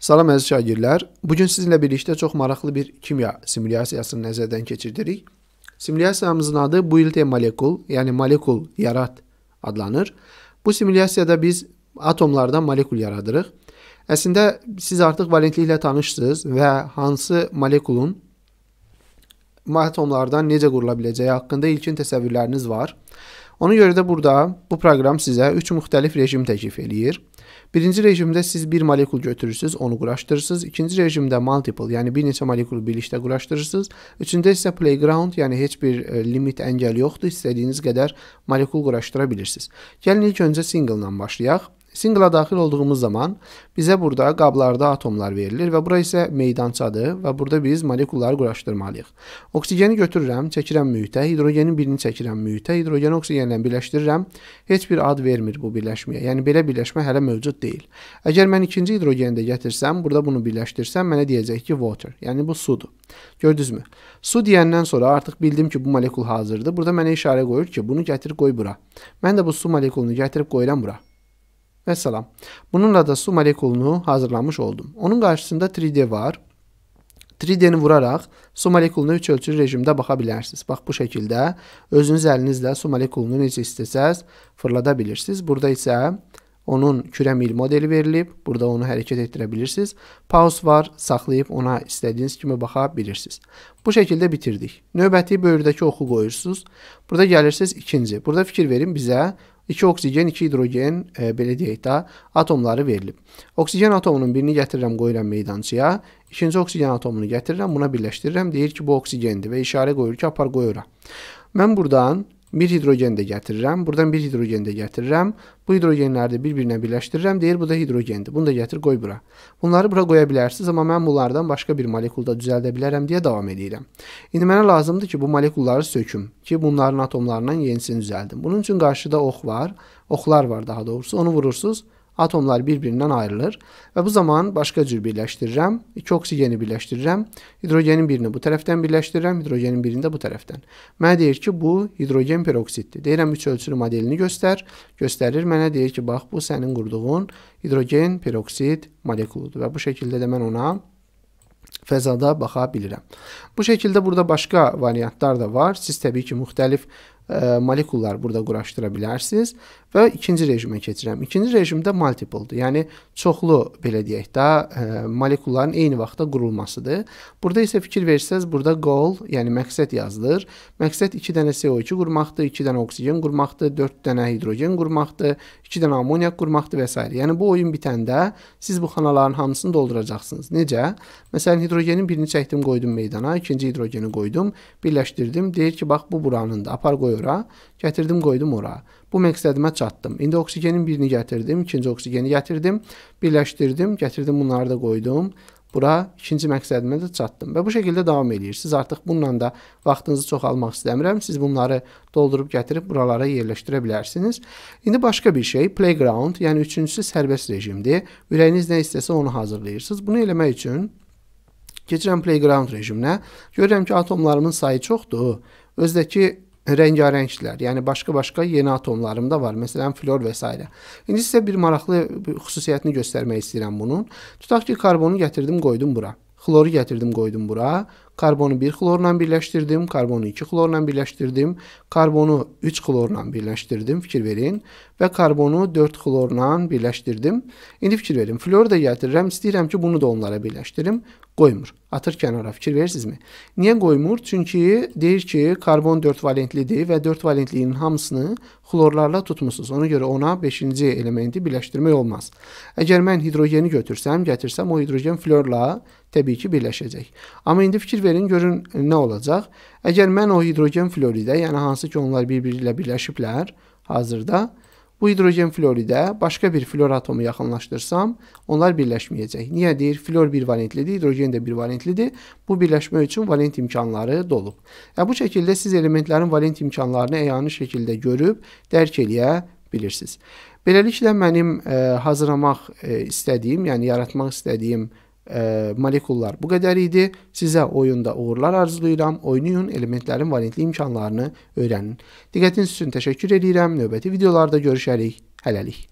Salam əziz şagirdlər. Bu gün sizinlə birlikdə çox maraqlı bir kimya simulyasiyasını nəzərdən keçirdirik. Simulyasiyamızın adı Build a Molecule, yəni molekul yarat adlanır. Bu simulyasiyada biz atomlardan molekul yaradırıq. Əslində siz artıq valentliklə tanışsınız və hansı molekulun atomlardan necə qurula biləcəyi haqqında ilkin təsəvvürləriniz var. Ona görə də burada bu proqram sizə 3 müxtəlif rejim təklif eləyir. Birinci rejimdə siz bir molekul götürürsüz, onu quraşdırırsınız. İkinci rejimdə multiple, yəni bir neçə molekulu birlikdə quraşdırırsınız. Üçüncü isə playground, yəni heç bir e, limit, əngəl yoxdur. İstədiyiniz qədər molekul quraşdıra bilirsiniz. Gəlin ilk öncə single-dan başlayaq. Singla daxil olduğumuz zaman bizə burada qablarda atomlar verilir və bura isə meydançadır və burada biz molekulları quraşdırmalıyıq. Oksigeni götürürəm, çəkirəm mühitə, hidrogenin birini çəkirəm mühitə, hidrogeni oksigenlə birləşdirirəm. Heç bir ad vermir bu birləşməyə. Yəni belə birləşmə hələ mövcud deyil. Əgər mən ikinci hidrogeni də gətirsəm, burada bunu birləşdirsəm, mənə deyəcək ki, water, yəni bu sudur. Gördünüzmü? Su deyəndən sonra artıq bildim ki, bu molekul hazırdır. Burada mənə işarə qoyur ki, bunu gətir qoy bura. Mən də bu su molekulunu gətirib qoyuram bura. Vəssalam. Bununla da su molekulunu hazırlamış oldum. Onun qarşısında 3D var. 3D-ni vuraraq su molekuluna 3 ölçülü rejimdə baxa bilərsiniz. Bax, bu şəkildə özünüz əlinizlə su molekulunu necə istəsəz fırlada bilirsiniz. Burada isə onun kürə mil modeli verilib. Burada onu hərəkət etdirə bilirsiniz. Pause var, saxlayıb ona istədiyiniz kimi baxa bilirsiniz. Bu şəkildə bitirdik. Növbəti böyürdəki oxu qoyursunuz. Burada gəlirsiniz ikinci. Burada fikir verin bizə 2 oksigen, 2 hidrogen, e, belə deyək də, atomları verilib. Oksigen atomunun birini gətirirəm, qoyuram meydançıya. İkinci oksigen atomunu gətirirəm, buna birləşdirirəm. Deyir ki, bu oksigendir və işarə qoyur ki, apar qoy ora. Mən buradan bir hidrogen də gətirirəm. Buradan bir hidrogen də gətirirəm. Bu hidrogenləri də bir-birinə birləşdirirəm. Deyir bu da hidrogendir. Bunu da gətir qoy bura. Bunları bura qoya bilərsiniz, amma mən bunlardan başqa bir molekulda düzəldə bilərəm deyə davam edirəm. İndi mənə lazımdır ki, bu molekulları söküm ki, bunların atomlarından yenisini düzəldim. Bunun üçün qarşıda ox var, oxlar var daha doğrusu. Onu vurursunuz Atomlar bir-birindən ayrılır və bu zaman başqa cür birləşdirirəm. 2 oksigeni birləşdirirəm. Hidrogenin birini bu tərəfdən birləşdirirəm, hidrogenin birini də bu tərəfdən. Mənə deyir ki, bu hidrogen peroksiddir. Deyirəm üç ölçülü modelini göstər. Göstərir mənə deyir ki, bax bu sənin qurduğun hidrogen peroksid molekuludur və bu şəkildə də mən ona fəzada baxa bilirəm. Bu şəkildə burada başqa variantlar da var. Siz təbii ki, müxtəlif E, molekullar burada quraşdıra bilərsiniz və ikinci rejimə keçirəm. İkinci rejimdə multiple-dır. Yəni çoxlu belə deyək də e, molekulların eyni vaxtda qurulmasıdır. Burada isə fikir versəz, burada goal, yəni məqsəd yazılır. Məqsəd 2 dənə CO2 qurmaqdır, 2 dənə oksigen qurmaqdır, 4 dənə hidrogen qurmaqdır, 2 dənə amoniak qurmaqdır və s. Yəni bu oyun bitəndə siz bu xanaların hamısını dolduracaqsınız. Necə? Məsələn, hidrogenin birini çəkdim, qoydum meydana, ikinci hidrogeni qoydum, birləşdirdim. Deyir ki, bax bu buranındır. Apar qoy buyura, gətirdim qoydum ora. Bu məqsədimə çatdım. İndi oksigenin birini gətirdim, ikinci oksigeni gətirdim, birləşdirdim, gətirdim bunları da qoydum. Bura ikinci məqsədimə də çatdım və bu şəkildə davam edirsiniz. Artıq bununla da vaxtınızı çoxalmaq istəmirəm. Siz bunları doldurub gətirib buralara yerləşdirə bilərsiniz. İndi başqa bir şey, playground, yəni üçüncüsü sərbəst rejimdir. Ürəyiniz nə istəsə onu hazırlayırsınız. Bunu eləmək üçün keçirəm playground rejiminə. Görürəm ki, atomlarımın sayı çoxdur. Özdəki rəngarəngdilər. Yəni başqa-başqa yeni atomlarım da var. Məsələn, flor və s. İndi sizə bir maraqlı xüsusiyyətini göstərmək istəyirəm bunun. Tutaq ki, karbonu gətirdim, qoydum bura. Xloru gətirdim, qoydum bura. Karbonu 1 xlorla birləşdirdim, karbonu 2 xlorla birləşdirdim, karbonu 3 xlorla birləşdirdim, fikir verin və karbonu 4 xlorla birləşdirdim. İndi fikir verin, flor da gətirirəm, istəyirəm ki, bunu da onlara birləşdirim, qoymur. Atır kənara, fikir verirsinizmi? Niyə qoymur? Çünki deyir ki, karbon 4 valentlidir və 4 valentliyinin hamısını xlorlarla tutmusunuz. Ona görə ona 5-ci elementi birləşdirmək olmaz. Əgər mən hidrogeni götürsəm, gətirsəm, o hidrogen florla təbii ki, birləşəcək. Amma indi fikir verin, verin, görün e, nə olacaq. Əgər mən o hidrogen floridə, yəni hansı ki, onlar bir-biri ilə birləşiblər hazırda, bu hidrogen floridə başqa bir flor atomu yaxınlaşdırsam, onlar birləşməyəcək. Niyə deyir? Flor bir valentlidir, hidrogen də bir valentlidir. Bu birləşmə üçün valent imkanları dolub. Yəni, bu şəkildə siz elementlərin valent imkanlarını əyanı şəkildə görüb dərk eləyə bilirsiniz. Beləliklə mənim ə, e, hazırlamaq ə, e, istədiyim, yəni yaratmaq istədiyim e, molekullar bu qədər idi. Sizə oyunda uğurlar arzulayıram. Oynayın, elementlərin variantli imkanlarını öyrənin. Diqqətiniz üçün təşəkkür edirəm. Növbəti videolarda görüşərik. Hələlik.